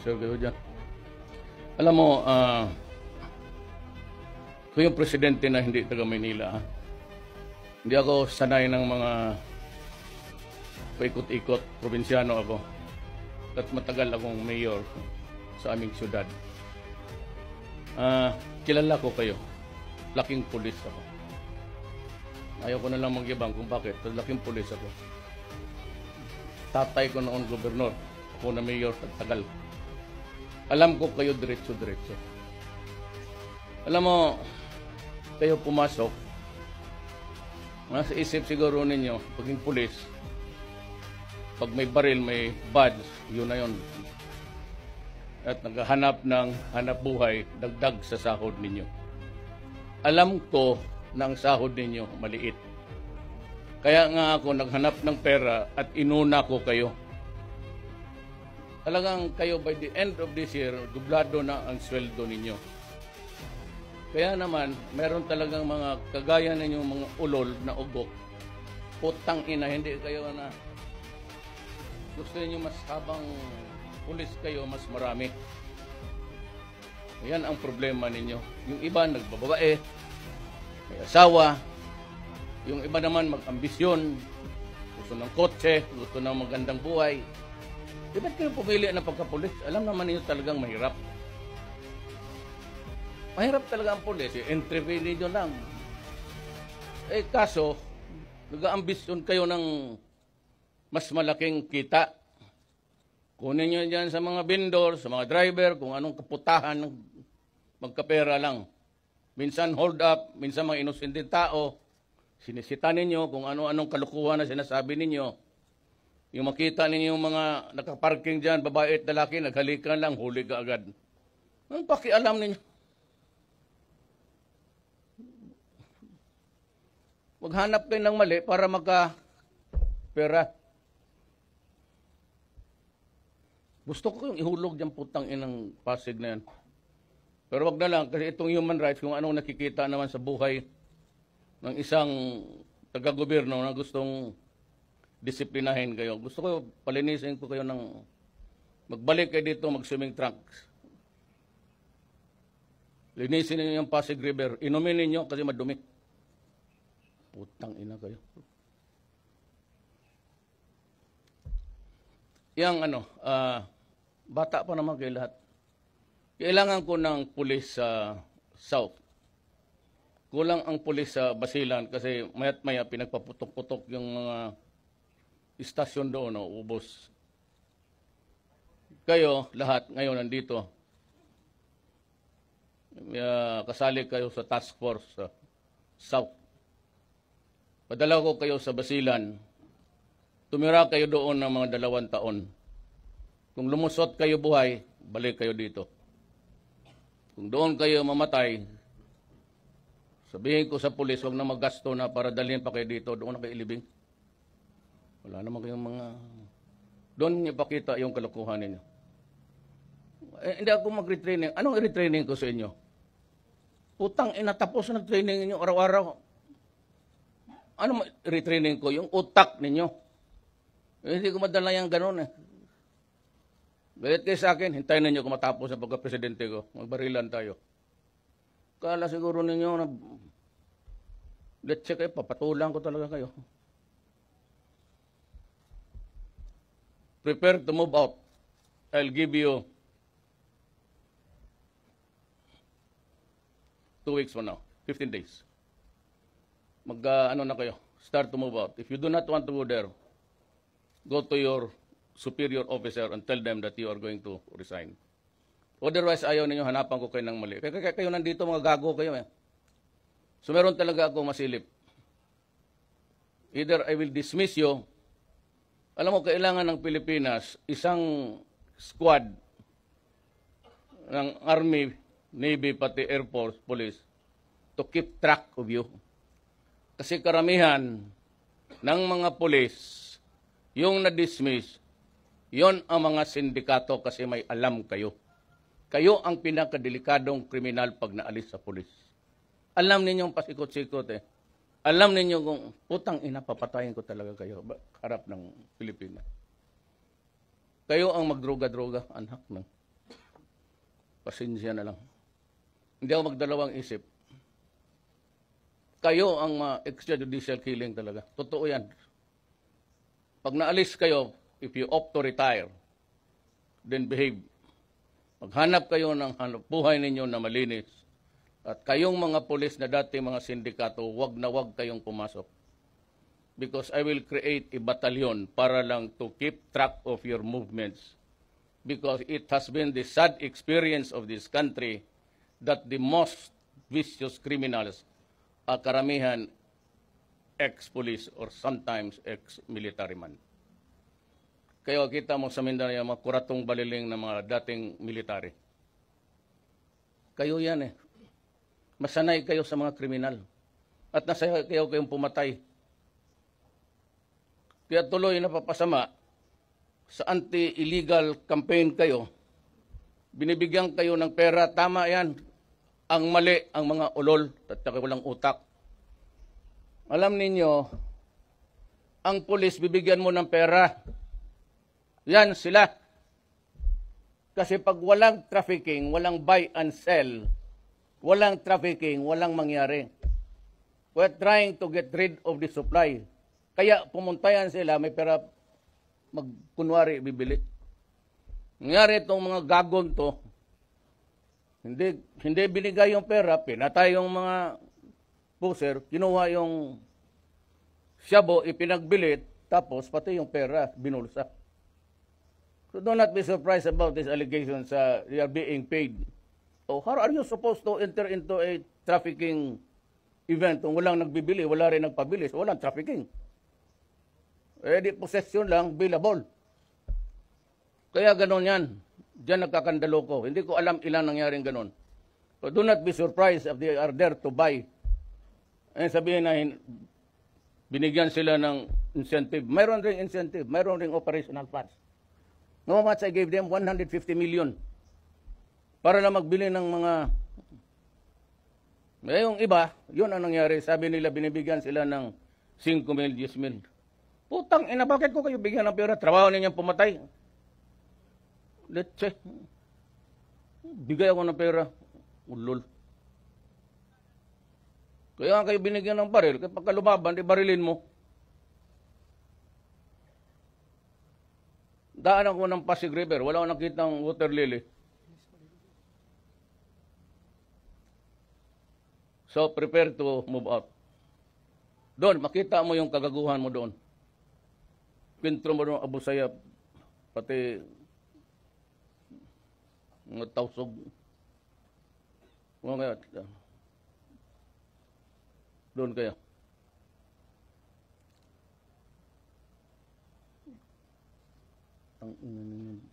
sir kayo dyan. Alam mo, uh, ah, ko yung presidente na hindi taga Manila. Ha? Ah, hindi ako sanay ng mga paikot-ikot, probinsyano ako. At matagal akong mayor sa aming syudad. Uh, kilala ko kayo. Laking pulis ako. Ayaw ko na lang magyabang kung bakit. Laking pulis ako. Tatay ko noon gobernador. Ako na mayor, tagal. Alam ko kayo diretso-diretso. Alam mo, kayo pumasok, nasa isip siguro ninyo, paging pulis, pag may baril, may badge, yun na yun. At naghahanap ng hanap buhay, dagdag sa sahod ninyo. Alam ko na ang sahod ninyo maliit. Kaya nga ako naghanap ng pera at inuna ko kayo talagang kayo by the end of this year, dublado na ang sweldo ninyo. Kaya naman, meron talagang mga kagaya ninyong mga ulol na ugok. Putang ina, hindi kayo na. Gusto niyo mas habang pulis kayo, mas marami. Yan ang problema ninyo. Yung iba nagbababae, may asawa, yung iba naman mag-ambisyon, gusto ng kotse, gusto ng magandang buhay, Di eh, ba't kayo pumili ng pagkapulis? Alam naman niyo talagang mahirap. Mahirap talaga ang pulis. Interview eh. ninyo lang. Eh, kaso, nag-aambisyon kayo ng mas malaking kita. Kunin nyo dyan sa mga vendor, sa mga driver, kung anong kaputahan ng magkapera lang. Minsan hold up, minsan mga inosente tao. Sinisita ninyo kung ano-anong kalukuhan na sinasabi ninyo yung makita ninyo yung mga nakaparking dyan, babae at lalaki, naghalikan lang, huli ka agad. Ang pakialam ninyo. Maghanap kayo ng mali para magka pera. Gusto ko yung ihulog dyan putang inang Pasig na yan. Pero wag na lang, kasi itong human rights, kung anong nakikita naman sa buhay ng isang taga-gobyerno na gustong disiplinahin kayo. Gusto ko palinisin ko kayo ng magbalik kayo dito mag-swimming trunks. Linisin niyo yung Pasig River. Inumin niyo kasi madumi. Putang ina kayo. Yang ano, uh, bata pa naman kayo lahat. Kailangan ko ng pulis sa uh, South. Kulang ang pulis sa uh, Basilan kasi mayat maya pinagpaputok-putok yung mga uh, istasyon doon, no, ubos. Kayo, lahat, ngayon nandito. Uh, kasali kayo sa task force uh, South. Padala ko kayo sa Basilan. Tumira kayo doon ng mga dalawang taon. Kung lumusot kayo buhay, balik kayo dito. Kung doon kayo mamatay, sabihin ko sa pulis, huwag na maggasto na para dalhin pa kayo dito, doon na kayo ilibing. Wala naman kayong mga... Doon niyo pakita yung kalokohan ninyo. Eh, hindi ako mag-retraining. Anong retraining ko sa inyo? Utang inatapos eh, na training ninyo araw-araw. Ano retraining ko? Yung utak ninyo. Eh, hindi ko madala yung ganun eh. Galit kayo sa akin, hintayin ninyo kung matapos ang pagka-presidente ko. Magbarilan tayo. Kala siguro ninyo na let's check kayo, eh, papatulang ko talaga kayo. prepare to move out. I'll give you two weeks from now, 15 days. Mag, uh, ano na kayo, start to move out. If you do not want to go there, go to your superior officer and tell them that you are going to resign. Otherwise, ayaw ninyo, hanapan ko kayo ng mali. Kaya kayo, kayo nandito, mga gago kayo. Eh. So meron talaga ako masilip. Either I will dismiss you alam mo, kailangan ng Pilipinas isang squad ng Army, Navy, pati Air Force, Police to keep track of you. Kasi karamihan ng mga police, yung na-dismiss, yon ang mga sindikato kasi may alam kayo. Kayo ang pinakadelikadong kriminal pag naalis sa pulis. Alam ninyong pasikot-sikot eh. Alam ninyo kung putang ina, papatayin ko talaga kayo harap ng Pilipinas. Kayo ang magdroga-droga, anak ng pasensya na lang. Hindi ako magdalawang isip. Kayo ang uh, extrajudicial killing talaga. Totoo yan. Pag naalis kayo, if you opt to retire, then behave. Maghanap kayo ng hanap buhay ninyo na malinis at kayong mga pulis na dati mga sindikato, wag na wag kayong pumasok. Because I will create a battalion para lang to keep track of your movements. Because it has been the sad experience of this country that the most vicious criminals are karamihan ex-police or sometimes ex-military man. Kaya kita mo sa Mindanao mga kuratong baliling ng mga dating military. Kayo yan eh. Masanay kayo sa mga kriminal. At nasaya kayo kayong pumatay. Kaya tuloy na papasama sa anti-illegal campaign kayo. Binibigyan kayo ng pera. Tama yan. Ang mali, ang mga ulol at walang utak. Alam ninyo, ang pulis bibigyan mo ng pera. Yan sila. Kasi pag walang trafficking, walang buy and sell, Walang trafficking, walang mangyari. We're trying to get rid of the supply. Kaya pumuntayan sila, may pera magkunwari bibili. Nangyari itong mga gagon to, hindi, hindi binigay yung pera, pinatay yung mga puser, kinuha yung siyabo, ipinagbilit, tapos pati yung pera, binulsa. So do not be surprised about these allegations uh, they are being paid So how are you supposed to enter into a trafficking event kung walang nagbibili, wala rin nagpabili, so walang trafficking. Eh di possession lang, billable. Kaya ganon yan. Diyan nagkakandalo ko. Hindi ko alam ilang nangyaring ganon. So do not be surprised if they are there to buy. Eh sabihin na binigyan sila ng incentive. Mayroon ring incentive, mayroon ring operational funds. No much I gave them 150 million para lang magbili ng mga... Eh, iba, yun ang nangyari. Sabi nila, binibigyan sila ng 5 mil, 10 mil. Putang ina, bakit ko kayo bigyan ng pera? Trabaho ninyang pumatay. Let's say, bigay ako ng pera. Ulol. Kaya nga kayo binigyan ng baril, kapag lumaban, di barilin mo. Daan ako ng Pasig River, wala akong nakita ng water lily. So prepare to move out. Doon, makita mo yung kagaguhan mo doon. Kwentro mo doon, Abu Sayyaf, pati mga tausog. Mga Doon kaya. Ang ina ninyo.